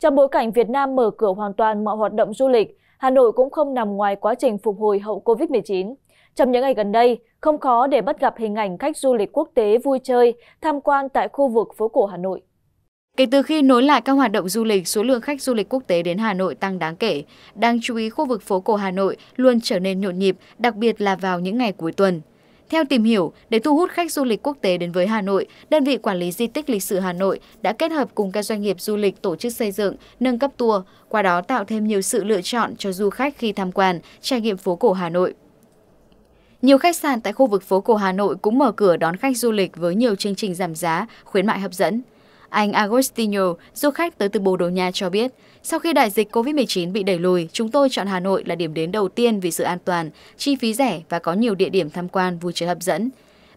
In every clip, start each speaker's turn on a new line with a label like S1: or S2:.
S1: trong bối cảnh việt nam mở cửa hoàn toàn mọi hoạt động du lịch hà nội cũng không nằm ngoài quá trình phục hồi hậu covid 19 trong những ngày gần đây không khó để bắt gặp hình ảnh khách du lịch quốc tế vui chơi tham quan tại khu vực phố cổ hà nội
S2: Kể từ khi nối lại các hoạt động du lịch, số lượng khách du lịch quốc tế đến Hà Nội tăng đáng kể. Đáng chú ý, khu vực phố cổ Hà Nội luôn trở nên nhộn nhịp, đặc biệt là vào những ngày cuối tuần. Theo tìm hiểu, để thu hút khách du lịch quốc tế đến với Hà Nội, đơn vị quản lý di tích lịch sử Hà Nội đã kết hợp cùng các doanh nghiệp du lịch tổ chức xây dựng, nâng cấp tour, qua đó tạo thêm nhiều sự lựa chọn cho du khách khi tham quan, trải nghiệm phố cổ Hà Nội. Nhiều khách sạn tại khu vực phố cổ Hà Nội cũng mở cửa đón khách du lịch với nhiều chương trình giảm giá, khuyến mại hấp dẫn. Anh Agostinho, du khách tới từ Bồ Đào Nha cho biết, sau khi đại dịch COVID-19 bị đẩy lùi, chúng tôi chọn Hà Nội là điểm đến đầu tiên vì sự an toàn, chi phí rẻ và có nhiều địa điểm tham quan vui chơi hấp dẫn.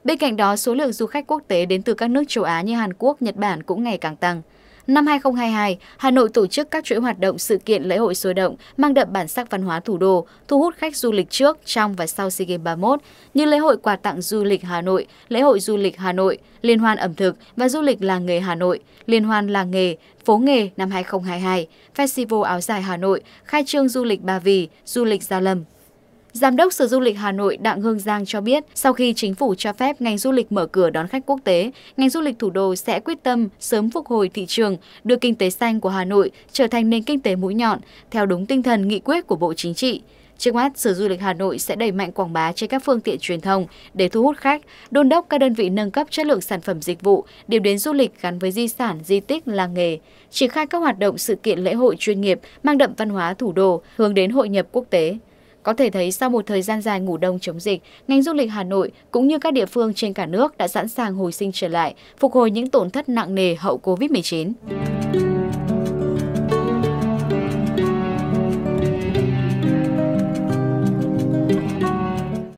S2: Bên cạnh đó, số lượng du khách quốc tế đến từ các nước châu Á như Hàn Quốc, Nhật Bản cũng ngày càng tăng. Năm 2022, Hà Nội tổ chức các chuỗi hoạt động sự kiện lễ hội sôi động, mang đậm bản sắc văn hóa thủ đô, thu hút khách du lịch trước, trong và sau SEA Games 31 như lễ hội quà tặng du lịch Hà Nội, lễ hội du lịch Hà Nội, liên hoan ẩm thực và du lịch làng nghề Hà Nội, liên hoan làng nghề, phố nghề năm 2022, Festival áo dài Hà Nội, khai trương du lịch Ba Vì, du lịch Gia Lâm. Giám đốc Sở Du lịch Hà Nội Đặng Hương Giang cho biết, sau khi chính phủ cho phép ngành du lịch mở cửa đón khách quốc tế, ngành du lịch thủ đô sẽ quyết tâm sớm phục hồi thị trường, đưa kinh tế xanh của Hà Nội trở thành nền kinh tế mũi nhọn, theo đúng tinh thần nghị quyết của Bộ Chính trị. Trước mắt, Sở Du lịch Hà Nội sẽ đẩy mạnh quảng bá trên các phương tiện truyền thông để thu hút khách, đôn đốc các đơn vị nâng cấp chất lượng sản phẩm dịch vụ, điểm đến du lịch gắn với di sản, di tích, làng nghề, triển khai các hoạt động sự kiện lễ hội chuyên nghiệp mang đậm văn hóa thủ đô, hướng đến hội nhập quốc tế. Có thể thấy sau một thời gian dài ngủ đông chống dịch, ngành du lịch Hà Nội cũng như các địa phương trên cả nước đã sẵn sàng hồi sinh trở lại, phục hồi những tổn thất nặng nề hậu Covid-19.